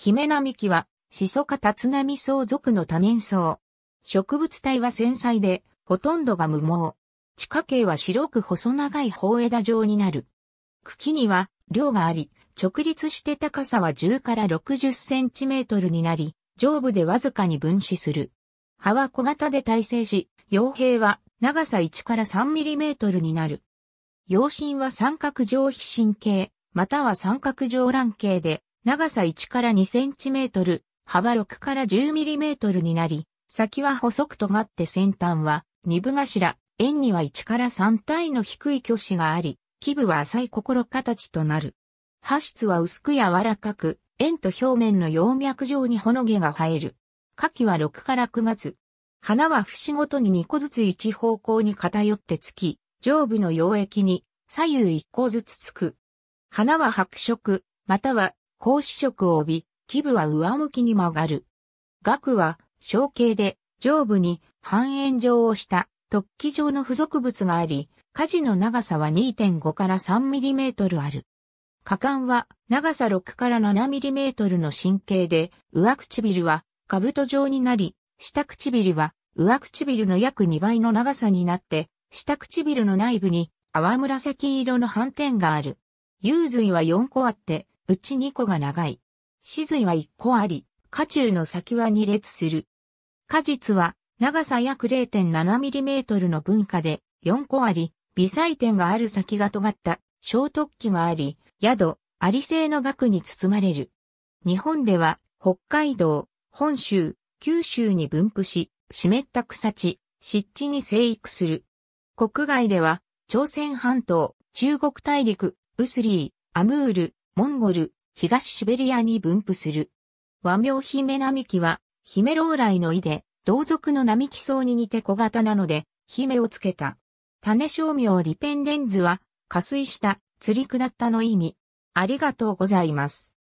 姫並木は、シソ科ミソウ属の多年草。植物体は繊細で、ほとんどが無毛。地下茎は白く細長い方枝状になる。茎には、量があり、直立して高さは10から60センチメートルになり、上部でわずかに分子する。葉は小型で耐性し、葉兵は長さ1から3ミリメートルになる。葉心は三角上皮神経、または三角上卵形で、長さ1から2センチメートル、幅6から10ミリメートルになり、先は細く尖って先端は二部頭、円には1から3体の低い巨子があり、基部は浅い心形となる。波質は薄く柔らかく、円と表面の葉脈状にほの毛が生える。花期は6から9月。花は節ごとに2個ずつ一方向に偏ってつき、上部の溶液に左右1個ずつつく。花は白色、または高子色を帯び、基部は上向きに曲がる。額は、小径で、上部に半円状をした突起状の付属物があり、事の長さは2.5から3ミリメートルある。下管は長さ6から7ミリメートルの神経で、上唇は兜状になり、下唇は上唇の約2倍の長さになって、下唇の内部に淡紫色の斑点がある。幽髄は4個あって、うち2個が長い。子髄は1個あり、下中の先は2列する。果実は長さ約 0.7mm の分化で4個あり、微細点がある先が尖った小突起があり、宿、あり製の額に包まれる。日本では北海道、本州、九州に分布し、湿った草地、湿地に生育する。国外では、朝鮮半島、中国大陸、ウスリー、アムール、モンゴル、東シベリアに分布する。和名姫並木は、姫老来の意で、同族の並木層に似て小型なので、姫をつけた。種商名ディペンデンズは、加水した、釣り下ったの意味。ありがとうございます。